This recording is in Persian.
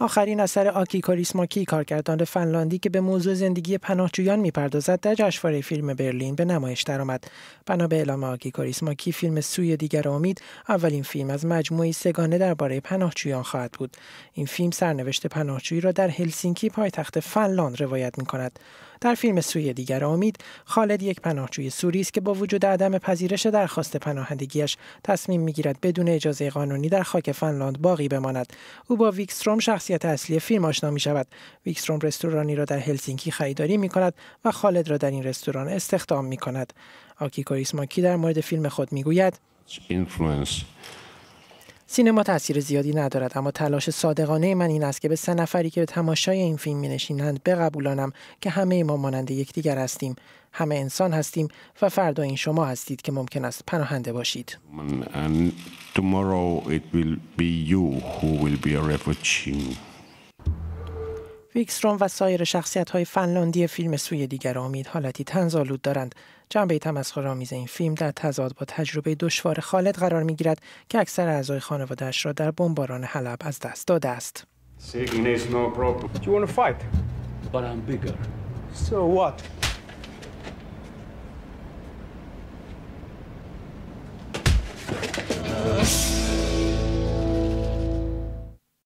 آخرین اثر آکی کاریسماکی کارگردان فنلاندی که به موضوع زندگی پناهجویان میپردازد در جشنواره فیلم برلین به نمایش درآمد بنا به اعلام آکی کاریسماکی فیلم سوی دیگر امید اولین فیلم از مجموعه سگانه درباره پناهجویان خواهد بود این فیلم سرنوشت پناهجویی را در هلسینکی پایتخت فنلاند روایت میکند در فیلم سوی دیگر امید خالد یک پناهجوی سوری است که با وجود عدم پذیرش درخواست پناهندگیش تصمیم میگیرد بدون اجازه قانونی در خاک فنلاند باقی بماند او با ویکستروم شخص شخصیت اصلی فیلم آشنا می شود ویکستروم رستورانی را در هلسینکی خریداری می کند و خالد را در این رستوران استخدام می کند آکی کوریسماکی در مورد فیلم خود می گوید سینما تاثیر زیادی ندارد اما تلاش صادقانه من این است که به سه نفری که به تماشای این فیلم نشینند بقبولانم که همه ما مانند یکدیگر هستیم همه انسان هستیم و فردا این شما هستید که ممکن است پناهنده باشید Tomorrow it will be you who will be a refugee. ویکستروم و سایر شخصیت های فنلاندی فیلم سوی دیگر امید حالتی تنزالود دارند جنبه تمسخرآمیز این فیلم در تضاد با تجربه دشوار خالد قرار میگیرد که اکثر اعضای خانوادهاش را در بمباران حلب از دست داده است no